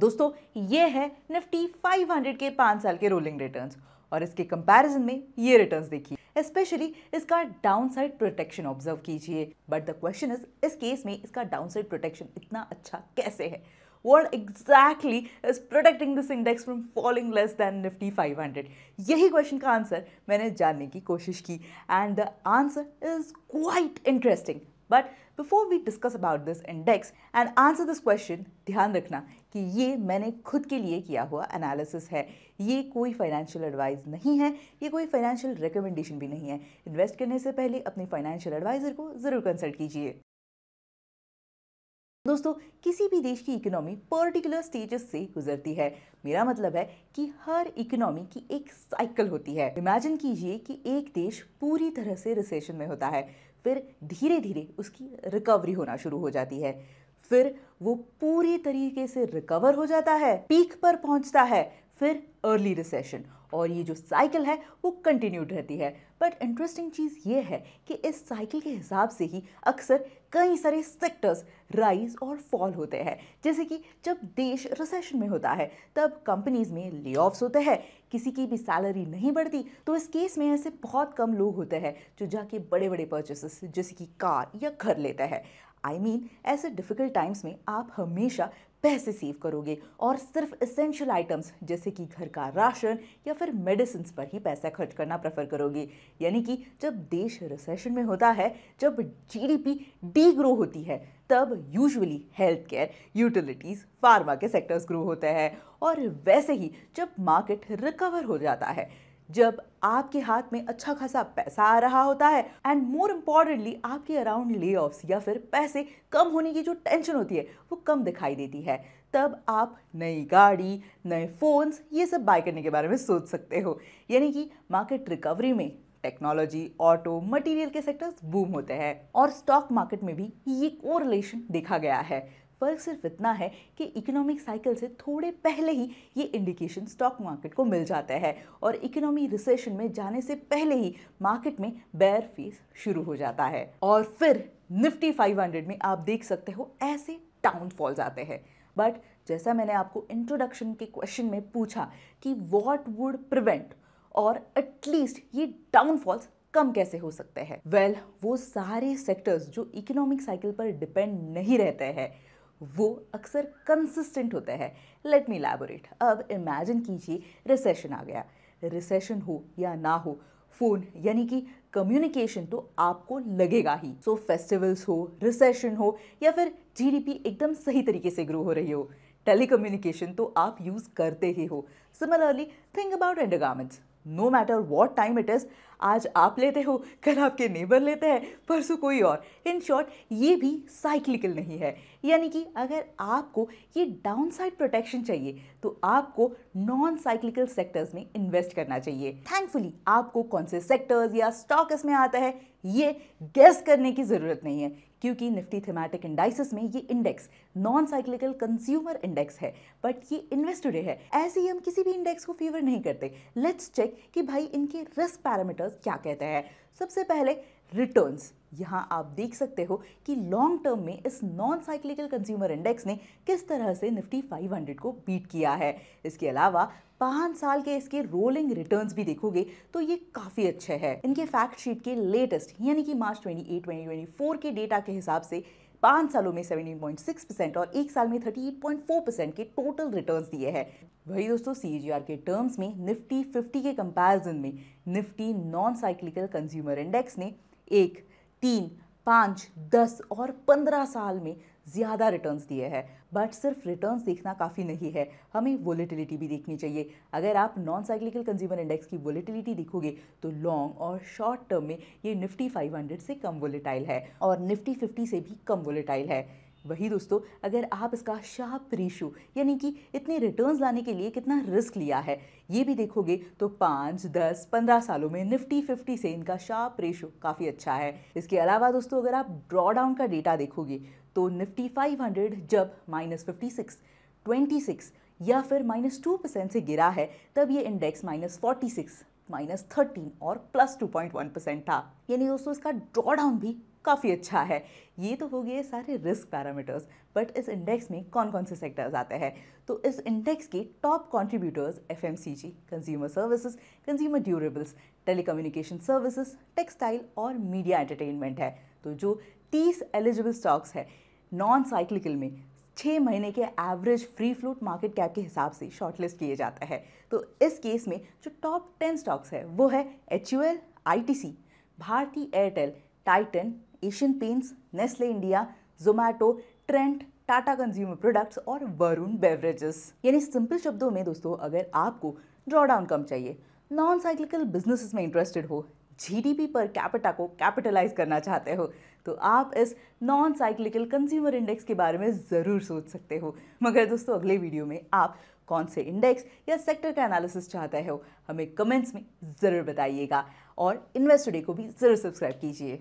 दोस्तों ये है निफ्टी 500 के पांच साल के रोलिंग रिटर्न्स और इसके कंपैरिजन में ये रिटर्न्स देखिए स्पेशली इसका डाउनसाइड प्रोटेक्शन ऑब्जर्व कीजिए बट द क्वेश्चन इज इस केस में इसका डाउनसाइड प्रोटेक्शन इतना अच्छा कैसे है what exactly is protecting this index from falling less than Nifty 500? यही क्वेश्चन का आंसर मैंने जानने की कोशिश की and the answer is quite interesting but before we discuss about this index and answer this question ध्यान रखना कि ये मैंने खुद के लिए किया हुआ एनालिसिस है ये कोई फाइनेंशियल एडवाइस नहीं है ये कोई फाइनेंशियल रिकमेंडेशन भी नहीं है इन्वेस्ट करने से पहले अपने फाइनेंशियल एडवाइज़र को ज़रूर कंसल्ट कीजिए दोस्तों किसी भी देश की इकोनॉमी पर्टिकुलर स्टेजेस से गुजरती है मेरा मतलब है कि हर इकोनॉमी की एक साइकिल होती है इमेजिन कीजिए कि एक देश पूरी तरह से रिसेशन में होता है फिर धीरे धीरे उसकी रिकवरी होना शुरू हो जाती है फिर वो पूरी तरीके से रिकवर हो जाता है पीक पर पहुंचता है फिर अर्ली रिसेशन और ये जो साइकिल है वो कंटिन्यूड रहती है बट इंटरेस्टिंग चीज़ ये है कि इस साइकिल के हिसाब से ही अक्सर कई सारे सेक्टर्स राइज और फॉल होते हैं जैसे कि जब देश रिसेशन में होता है तब कंपनीज में ले होते हैं किसी की भी सैलरी नहीं बढ़ती तो इस केस में ऐसे बहुत कम लोग होते हैं जो जाके बड़े बड़े परचेसेस जैसे कि कार या घर लेते हैं आई मीन ऐसे डिफ़िकल्ट टाइम्स में आप हमेशा पैसे सेव करोगे और सिर्फ इसेंशियल आइटम्स जैसे कि घर का राशन या फिर मेडिसिन पर ही पैसा खर्च करना प्रेफर करोगे यानी कि जब देश रिसेशन में होता है जब जीडीपी डी ग्रो होती है तब usually health care utilities pharma के सेक्टर्स ग्रो होते हैं और वैसे ही जब मार्केट रिकवर हो जाता है जब आपके हाथ में अच्छा खासा पैसा आ रहा होता है एंड मोर इम्पॉर्टेंटली आपके अराउंड ले या फिर पैसे कम होने की जो टेंशन होती है वो कम दिखाई देती है तब आप नई गाड़ी नए फ़ोन्स ये सब बाय करने के बारे में सोच सकते हो यानी कि मार्केट रिकवरी में टेक्नोलॉजी ऑटो मटेरियल के सेक्टर्स बूम होते हैं और स्टॉक मार्केट में भी ये कोरिलेशन देखा गया है फ़र्क सिर्फ इतना है कि इकोनॉमिक साइकिल से थोड़े पहले ही ये इंडिकेशन स्टॉक मार्केट को मिल जाता है और इकोनॉमी रिसेशन में जाने से पहले ही मार्केट में बेयर फेस शुरू हो जाता है और फिर निफ्टी 500 में आप देख सकते हो ऐसे डाउनफॉल्स आते हैं बट जैसा मैंने आपको इंट्रोडक्शन के क्वेश्चन में पूछा कि वॉट वुड प्रिवेंट और एटलीस्ट ये डाउनफॉल्स कम कैसे हो सकते हैं वेल well, वो सारे सेक्टर्स जो इकोनॉमिक साइकिल पर डिपेंड नहीं रहते हैं वो अक्सर कंसिस्टेंट होता है लेट मी लैबोरेट अब इमेजिन कीजिए रिसेशन आ गया रिसेशन हो या ना हो फ़ोन यानी कि कम्युनिकेशन तो आपको लगेगा ही सो so, फेस्टिवल्स हो रिसेशन हो या फिर जीडीपी एकदम सही तरीके से ग्रो हो रही हो टेलीकम्युनिकेशन तो आप यूज़ करते ही हो similarly think about undergarments no matter what time it is आज आप लेते हो कल आपके नेबर लेते हैं परसों कोई और इन शॉर्ट ये भी साइक्लिकल नहीं है यानी कि अगर आपको ये डाउन साइड प्रोटेक्शन चाहिए तो आपको नॉन साइक्लिकल सेक्टर्स में इन्वेस्ट करना चाहिए थैंकफुली आपको कौन से सेक्टर्स या स्टॉक इसमें आता है ये गेस करने की ज़रूरत नहीं है क्योंकि निफ्टी थेमेटिक इंडाइसिस में ये index non cyclical consumer index है बट ये इन्वेस्टडे है ऐसे ही हम किसी भी इंडेक्स को फेवर नहीं करते लेट्स चेक कि भाई इनके रिस्क पैरामीटर्स ऑथर्स क्या कहते हैं सबसे पहले रिटर्न्स यहाँ आप देख सकते हो कि लॉन्ग टर्म में इस नॉन साइक्लिकल कंज्यूमर इंडेक्स ने किस तरह से निफ्टी 500 को बीट किया है इसके अलावा पाँच साल के इसके रोलिंग रिटर्न्स भी देखोगे तो ये काफ़ी अच्छे हैं इनके फैक्ट शीट के लेटेस्ट यानी कि मार्च 28, 2024 के डेटा के हिसाब से पाँच सालों में 17.6 परसेंट और एक साल में 38.4 परसेंट के टोटल रिटर्न्स दिए हैं वही दोस्तों सी के टर्म्स में निफ्टी 50 के कंपैरिजन में Nifty non cyclical consumer index ने एक तीन पाँच दस और पंद्रह साल में ज़्यादा रिटर्न्स दिए हैं बट सिर्फ रिटर्न्स देखना काफ़ी नहीं है हमें वोलेटिलिटी भी देखनी चाहिए अगर आप नॉन साइक्लिकल कंज्यूमर इंडेक्स की वोलेटिलिटी देखोगे तो लॉन्ग और शॉर्ट टर्म में ये निफ्टी 500 से कम वोलेटाइल है और निफ्टी 50 से भी कम वोलेटाइल है वही दोस्तों अगर आप इसका शार्प रेशो यानी कि इतने रिटर्न्स लाने के लिए कितना रिस्क लिया है ये भी देखोगे तो पाँच दस पंद्रह सालों में निफ्टी फिफ्टी से इनका शार्प रेशो काफ़ी अच्छा है इसके अलावा दोस्तों अगर आप ड्रॉडाउन का डेटा देखोगे तो निफ्टी हंड्रेड जब minus fifty six twenty six या फिर माइनस टू परसेंट से गिरा है तब ये index minus forty six minus thirteen और plus two point one percent था यानी दोस्तों इसका ड्रॉडाउन भी काफ़ी अच्छा है ये तो हो गए सारे रिस्क पैरामीटर्स बट इस इंडेक्स में कौन कौन से सेक्टर्स आते हैं तो इस इंडेक्स के top contributors FMCG, consumer services consumer durables telecommunication services textile और मीडिया एंटरटेनमेंट है तो जो तीस एलिजिबल स्टॉक्स है नॉन साइक्लिकल में छः महीने के average free float market cap के हिसाब से शॉर्टलिस्ट किए जाता है तो इस केस में जो टॉप टेन स्टॉक्स है वो है H U L I T C Bharti Airtel Titan Asian Paints Nestle India Zomato Trent Tata Consumer Products और वरुण बेवरेजेस यानी सिंपल शब्दों में दोस्तों अगर आपको ड्रॉडाउन कम चाहिए नॉन साइक्लिकल बिजनेस में इंटरेस्टेड हो जीडीपी पर कैपिटा को कैपिटलाइज करना चाहते हो तो आप इस नॉन साइक्लिकल कंज्यूमर इंडेक्स के बारे में ज़रूर सोच सकते हो मगर दोस्तों अगले वीडियो में आप कौन से इंडेक्स या सेक्टर का एनालिसिस चाहते हो हमें कमेंट्स में ज़रूर बताइएगा और इन्वेस्टडे को भी ज़रूर सब्सक्राइब कीजिए